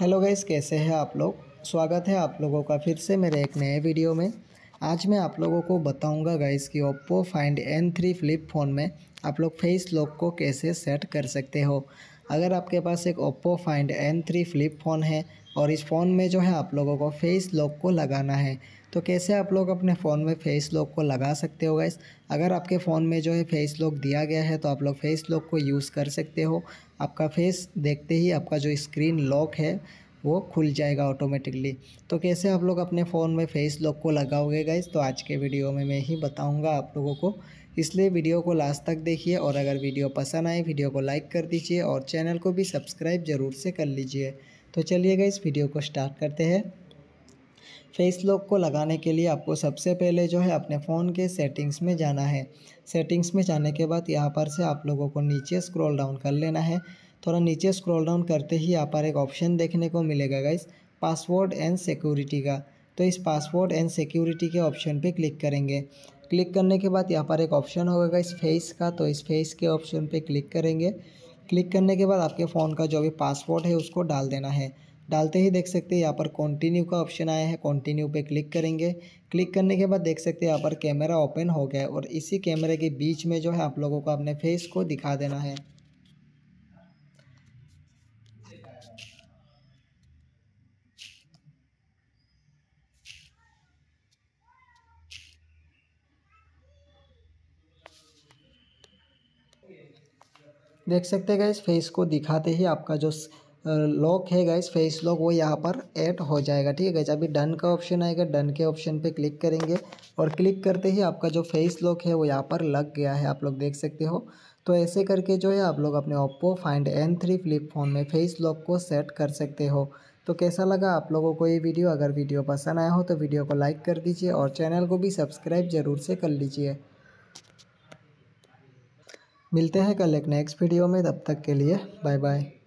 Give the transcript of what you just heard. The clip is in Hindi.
हेलो गाइस कैसे हैं आप लोग स्वागत है आप लोगों का फिर से मेरे एक नए वीडियो में आज मैं आप लोगों को बताऊंगा गाइस कि Oppo Find N three flip phone में आप लोग फेस लॉक को कैसे सेट कर सकते हो अगर आपके पास एक Oppo Find N three flip phone है और इस फ़ोन में जो है आप लोगों को फेस लॉक को लगाना है तो कैसे आप लोग अपने फ़ोन में फेस लॉक को लगा सकते हो गैस अगर आपके फ़ोन में जो है फेस लॉक दिया गया है तो आप लोग फेस लॉक को यूज़ कर सकते हो आपका फेस देखते ही आपका जो स्क्रीन लॉक है वो खुल जाएगा ऑटोमेटिकली तो कैसे आप लोग अपने फ़ोन में फेस लॉक को लगाओगे गाइज तो आज के वीडियो में मैं ही बताऊँगा आप लोगों को इसलिए वीडियो को लास्ट तक देखिए और अगर वीडियो पसंद आए वीडियो को लाइक कर दीजिए और चैनल को भी सब्सक्राइब ज़रूर से कर लीजिए तो चलिए गाइज वीडियो को स्टार्ट करते हैं फेस लॉक को लगाने के लिए आपको सबसे पहले जो है अपने फ़ोन के सेटिंग्स में जाना है सेटिंग्स में जाने के बाद यहाँ पर से आप लोगों को नीचे स्क्रॉल डाउन कर लेना है थोड़ा नीचे स्क्रॉल डाउन करते ही यहाँ पर एक ऑप्शन देखने को मिलेगा गाइस पासवर्ड एंड सिक्योरिटी का तो इस पासवर्ड एंड सिक्योरिटी के ऑप्शन पे क्लिक करेंगे क्लिक करने के बाद यहाँ पर एक ऑप्शन होगा इस फेस का तो इस फेस के ऑप्शन पे क्लिक करेंगे क्लिक करने के बाद आपके फ़ोन का जो भी पासवर्ड है उसको डाल देना है डालते ही देख सकते हैं यहाँ पर कंटिन्यू का ऑप्शन आया है कंटिन्यू पे क्लिक करेंगे क्लिक करने के बाद देख सकते हैं यहाँ पर कैमरा ओपन हो गया है और इसी कैमरे के बीच में जो है आप लोगों को अपने फेस को दिखा देना है देख सकते हैं गैस फेस को दिखाते ही आपका जो लॉक है गाइस फेस लॉक वो यहाँ पर ऐड हो जाएगा ठीक है गाइस अभी डन का ऑप्शन आएगा डन के ऑप्शन पे क्लिक करेंगे और क्लिक करते ही आपका जो फेस लॉक है वो यहाँ पर लग गया है आप लोग देख सकते हो तो ऐसे करके जो है आप लोग अपने Oppo Find N three flip phone में फेस लॉक को सेट कर सकते हो तो कैसा लगा आप लोगों को ये वीडियो अगर वीडियो पसंद आया हो तो वीडियो को लाइक कर दीजिए और चैनल को भी सब्सक्राइब ज़रूर से कर लीजिए मिलते हैं कल एक नेक्स्ट वीडियो में तब तक के लिए बाय बाय